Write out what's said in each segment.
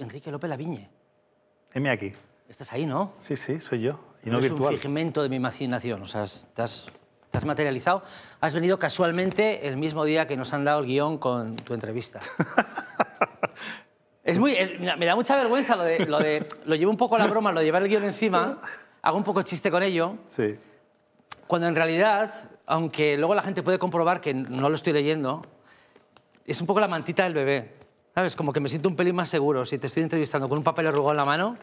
Enrique López Laviñe. Heme aquí. Estás ahí, ¿no? Sí, sí, soy yo. Y no, no es un figmento de mi imaginación. O sea, estás te has materializado. Has venido casualmente el mismo día que nos han dado el guión con tu entrevista. es muy, me da mucha vergüenza lo de, lo de, Lo llevo un poco a la broma, lo de llevar el guión encima. Hago un poco chiste con ello. Sí. Cuando en realidad, aunque luego la gente puede comprobar que no lo estoy leyendo, es un poco la mantita del bebé. Es Como que me siento un pelín más seguro si te estoy entrevistando con un papel arrugado en la mano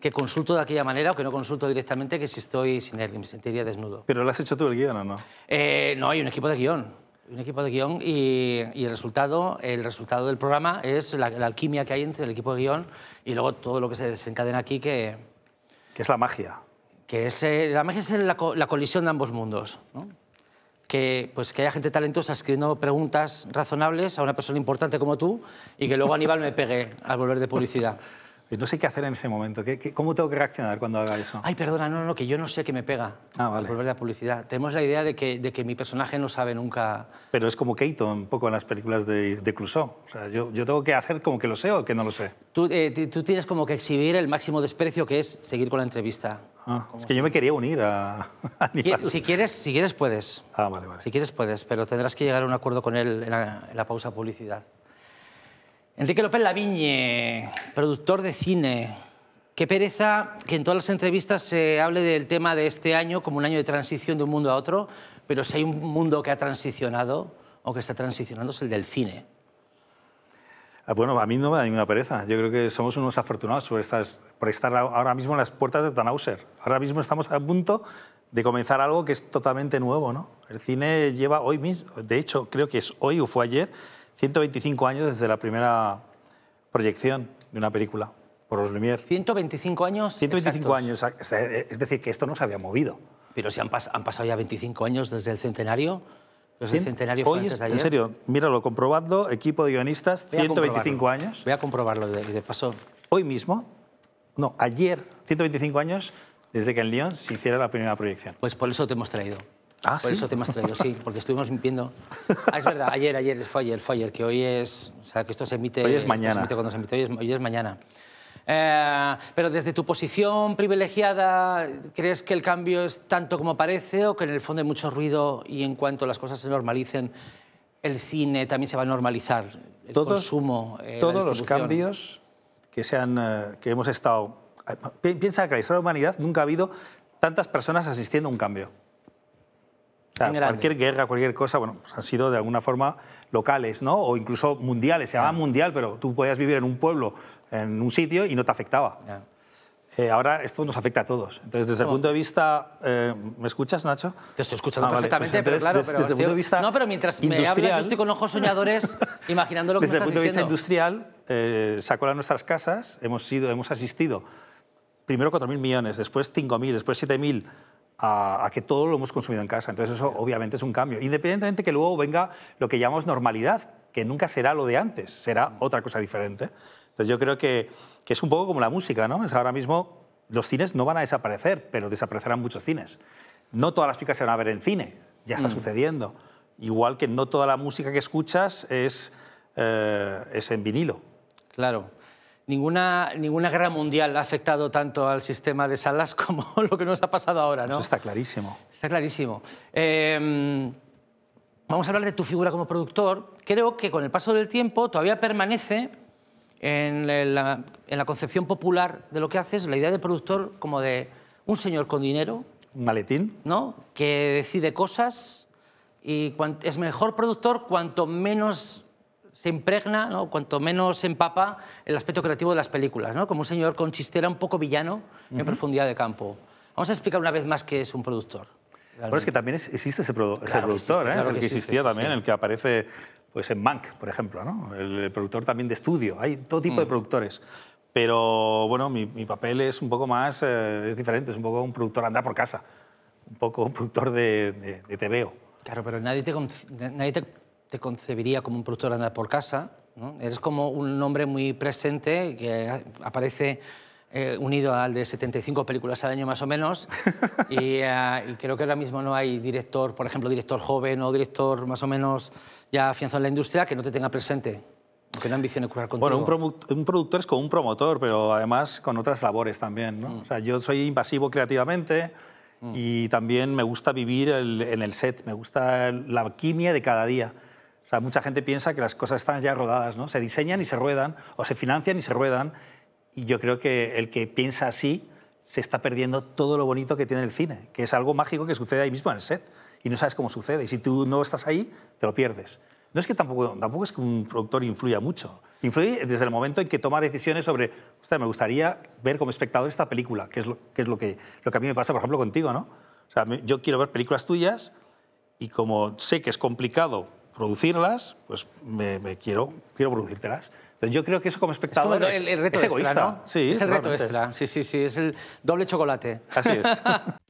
que consulto de aquella manera o que no consulto directamente que si estoy sin él me sentiría desnudo. ¿Pero lo has hecho tú el guión o no? Eh, no, hay un equipo de guión. Un equipo de guión y, el, resultado, el resultado del programa es la, alquimia que hay entre el equipo de guión y luego todo lo que se desencadena aquí que... Que es la magia. Que es, eh, la magia es la, la colisión de ambos mundos. ¿no? que, pues, haya gente talentosa escribiendo preguntas razonables a una persona importante como tú y que luego Aníbal me pegue al volver de publicidad. Eh, no sé qué hacer en ese momento. ¿Qué, cómo tengo que reaccionar cuando haga eso? Ay, perdona, no, no, que yo no sé qué me pega. Ah, vale. Volver de la publicidad. Tenemos la idea de que, mi personaje no sabe nunca... Pero es como Keito, un poco en las películas de, de Clouseau. O sea, yo, tengo que hacer como que lo sé o que no lo sé. Eh, tú, tienes como que exhibir el máximo desprecio que es seguir con la entrevista. Ah, es que yo me quería unir a, Si quieres, si quieres puedes. Ah, vale, vale. Si quieres puedes, pero tendrás que llegar a un acuerdo con él en la pausa publicidad. Enrique López Laviñe, productor de cine. Qué pereza que en todas las entrevistas se hable del tema de este año como un año de transición de un mundo a otro, pero si hay un mundo que ha transicionado o que está transicionando es el del cine. Ah, bueno, a mí no me da ninguna pereza. Yo creo que somos unos afortunados por estar, ahora mismo en las puertas de Tannhauser. Ahora mismo estamos a punto de comenzar algo que es totalmente nuevo. ¿no? El cine lleva hoy mismo, de hecho creo que es hoy o fue ayer, 125 años desde la primera proyección de una película por los Lumière. 125 años. 125 años, es decir, que esto no se había movido. Pero si han, pasado ya 25 años desde el centenario. Desde el centenario fue En serio, míralo, comprobando equipo de guionistas, 125 años. Voy a comprobarlo de paso. Hoy mismo, no, ayer, 125 años desde que en Lyon se hiciera la primera proyección. Pues por eso te hemos traído. Ah, Por eso te has traído, sí, porque estuvimos viendo... Ah, es verdad, ayer, ayer, fue ayer, fue ayer, que hoy es... O sea, que esto se emite... Hoy es mañana. hoy es, mañana. Eh, pero desde tu posición privilegiada, ¿crees que el cambio es tanto como parece o que en el fondo hay mucho ruido y en cuanto las cosas se normalicen, el cine también se va a normalizar? El todos, consumo, eh, Todos los cambios que, sean eh, que hemos estado... Piensa que la historia de la humanidad nunca ha habido tantas personas asistiendo a un cambio cualquier guerra, cualquier cosa, bueno, pues han sido de alguna forma locales, ¿no? O incluso mundiales. Se llamaba mundial, pero tú podías vivir en un pueblo, en un sitio y no te afectaba. Eh, ahora esto nos afecta a todos. Entonces, desde el punto de vista... Eh, ¿Me escuchas, Nacho? Te estoy escuchando ah, pues perfectamente, pero claro... Desde, el punto de vista No, pero mientras me hablas yo estoy con ojos soñadores imaginando lo que me Desde el punto de vista industrial, eh, sacó a nuestras casas, hemos, sido, hemos asistido primero 4.000 millones, después 5.000, después 7.000 a, que todo lo hemos consumido en casa. Entonces eso obviamente es un cambio. Independientemente que luego venga lo que llamamos normalidad, que nunca será lo de antes, será mm. otra cosa diferente. Entonces yo creo que, es un poco como la música, ¿no? Es ahora mismo los cines no van a desaparecer, pero desaparecerán muchos cines. No todas las picas se van a ver en cine, ya está mm. sucediendo. Igual que no toda la música que escuchas es, eh, es en vinilo. Claro, ninguna, ninguna guerra mundial ha afectado tanto al sistema de salas como lo que nos ha pasado ahora, ¿no? Eso está clarísimo. Está clarísimo. Em, vamos a hablar de tu figura como productor. Creo que con el paso del tiempo todavía permanece en la, en la concepción popular de lo que haces la idea de productor como de un señor con dinero. Un maletín. ¿No? Que decide cosas y es mejor productor cuanto menos se impregna, ¿no? cuanto menos se empapa el aspecto creativo de las películas, ¿no? como un señor con chistera un poco villano en profundidad de campo. Vamos a explicar una vez más qué es un productor. Bueno, es que también existe ese, productor, ¿eh? el que, existía también, el que aparece pues, en Mank, por ejemplo, el productor también de estudio, hay todo tipo de mm. productores. Pero bueno, mi, papel es un poco más, eh, es diferente, es un poco un productor andar por casa, un poco un productor de, de, TVO. Claro, pero nadie te, nadie te te concebiría como un productor andar por casa. ¿no? Eres como un nombre muy presente que aparece eh, unido al de 75 películas al año más o menos. Eh, y, creo que ahora mismo no hay director, por ejemplo, director joven o director más o menos ya afianzado en la industria que no te tenga presente. Que no ambicione curar contigo. Bueno, un, productor es como un promotor, pero además con otras labores también. ¿no? Mm. O sea, yo soy invasivo creativamente mm. y también me gusta vivir en el set, me gusta la quimia de cada día. O sea, mucha gente piensa que las cosas están ya rodadas, ¿no? Se diseñan y se ruedan, o se financian y se ruedan. Y yo creo que el que piensa así se está perdiendo todo lo bonito que tiene el cine, que es algo mágico que sucede ahí mismo en el set. Y no sabes cómo sucede. Y si tú no estás ahí, te lo pierdes. No es que tampoco, tampoco es que un productor influya mucho. Influye desde el momento en que toma decisiones sobre, me gustaría ver como espectador esta película, que es lo que, lo que a mí me pasa, por ejemplo, contigo, ¿no? O sea, yo quiero ver películas tuyas y como sé que es complicado producirlas, pues me, quiero, quiero producírtelas. Entonces yo creo que eso como espectador es, el, reto extra, egoísta. Sí, es el reto extra, sí, sí, sí, es el doble chocolate. Así es.